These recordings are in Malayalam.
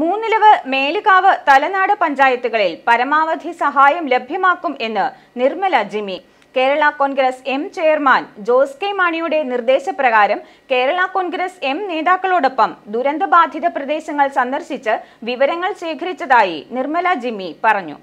മൂന്നിലവ് മേലുകാവ് തലനാട് പഞ്ചായത്തുകളിൽ പരമാവധി സഹായം ലഭ്യമാക്കും എന്ന് Nirmala Jimmy Kerala Congress M chairman Jose K മാണിയുടെ നിർദ്ദേശപ്രകാരം കേരള കോൺഗ്രസ് എം നേതാക്കളോടൊപ്പം ദുരന്തബാധിത പ്രദേശങ്ങൾ സന്ദർശിച്ച് വിവരങ്ങൾ ശേഖരിച്ചതായി നിർമ്മല ജിമ്മി പറഞ്ഞു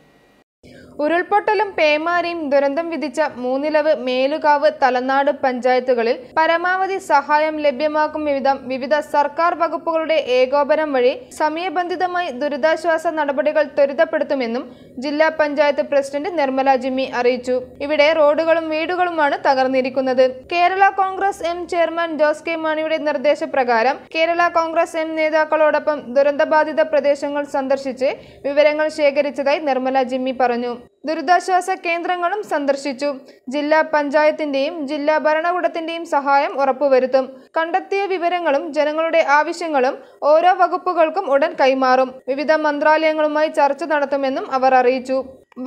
ഉരുൾപൊട്ടലും പേമാരിയും ദുരന്തം വിധിച്ച മൂന്നിലവ് മേലുകാവ് തലനാട് പഞ്ചായത്തുകളിൽ പരമാവധി സഹായം ലഭ്യമാക്കും വിധം വിവിധ സർക്കാർ വകുപ്പുകളുടെ ഏകോപനം വഴി സമയബന്ധിതമായി ദുരിതാശ്വാസ നടപടികൾ ത്വരിതപ്പെടുത്തുമെന്നും ജില്ലാ പഞ്ചായത്ത് പ്രസിഡന്റ് നിർമ്മല ജിമ്മി അറിയിച്ചു ഇവിടെ റോഡുകളും വീടുകളുമാണ് തകർന്നിരിക്കുന്നത് Kerala Congress M chairman Jose K മാണിയുടെ നിർദ്ദേശപ്രകാരം കേരള കോൺഗ്രസ് എം നേതാക്കളോടൊപ്പം ദുരന്തബാധിത പ്രദേശങ്ങൾ സന്ദർശിച്ച് വിവരങ്ങൾ ശേഖരിച്ചതായി നിർമ്മല ജിമ്മി പറഞ്ഞു ദുരിതാശ്വാസ കേന്ദ്രങ്ങളും സന്ദർശിച്ചു ജില്ലാ പഞ്ചായത്തിന്റെയും ജില്ലാ ഭരണകൂടത്തിന്റെയും സഹായം ഉറപ്പുവരുത്തും കണ്ടെത്തിയ വിവരങ്ങളും ജനങ്ങളുടെ ആവശ്യങ്ങളും ഓരോ വകുപ്പുകൾക്കും ഉടൻ കൈമാറും വിവിധ മന്ത്രാലയങ്ങളുമായി ചർച്ച നടത്തുമെന്നും അവർ അറിയിച്ചു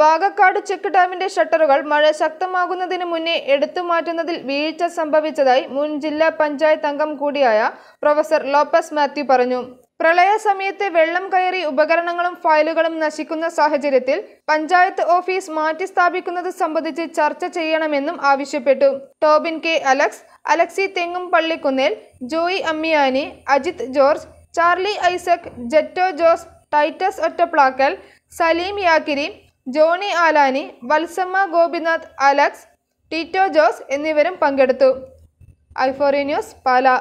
വാഗക്കാട് ചെക്ക് ഡാമിന്റെ ഷട്ടറുകൾ മഴ ശക്തമാകുന്നതിന് മുന്നേ എടുത്തു മാറ്റുന്നതിൽ വീഴ്ച സംഭവിച്ചതായി മുൻ ജില്ലാ പഞ്ചായത്ത് അംഗം കൂടിയായ പ്രൊഫസർ ലോപ്പസ് മാത്യു പറഞ്ഞു പ്രളയ സമയത്ത് വെള്ളം കയറി ഉപകരണങ്ങളും ഫയലുകളും നശിക്കുന്ന സാഹചര്യത്തിൽ പഞ്ചായത്ത് ഓഫീസ് മാറ്റി സ്ഥാപിക്കുന്നത് സംബന്ധിച്ച് ചർച്ച ചെയ്യണമെന്നും ആവശ്യപ്പെട്ടു ടോബിൻ കെ അലക്സ് അലക്സി തെങ്ങും പള്ളിക്കുന്നേൽ ജോയി അമ്മിയാനി അജിത് ജോർജ് ചാർലി ഐസക് ജെറ്റോ ജോസ് ടൈറ്റസ് ഒറ്റപ്ലാക്കൽ സലീം യാക്കിരി ജോണി ആലാനി വത്സമ്മ ഗോപിനാഥ് അലക്സ് ടിറ്റോ ജോസ് എന്നിവരും പങ്കെടുത്തു ഐഫോറി ന്യൂസ് പാല